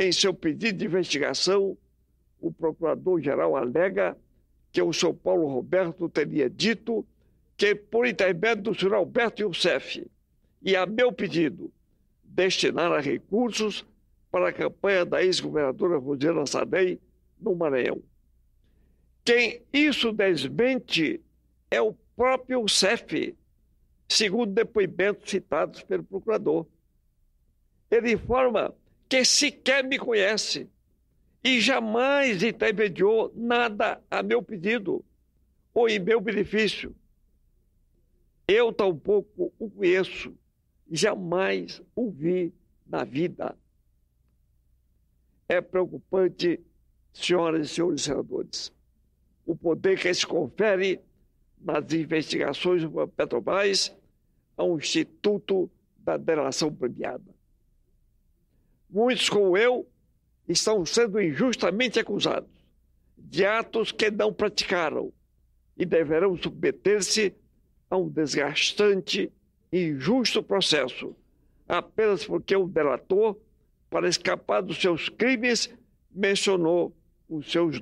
Em seu pedido de investigação, o procurador-geral alega que o São Paulo Roberto teria dito que, por intermédio do senhor Alberto Youssef, e a meu pedido, destinara recursos para a campanha da ex-governadora Rosiana Sadei no Maranhão. Quem isso desmente é o próprio Youssef, segundo depoimentos citados pelo procurador. Ele informa que sequer me conhece e jamais intermediou nada a meu pedido ou em meu benefício. Eu tampouco o conheço, jamais o vi na vida. É preocupante, senhoras e senhores senadores, o poder que se confere nas investigações do Petrobras a um Instituto da Delação Premiada muitos como eu estão sendo injustamente acusados de atos que não praticaram e deverão submeter-se a um desgastante e injusto processo, apenas porque o delator, para escapar dos seus crimes, mencionou os seus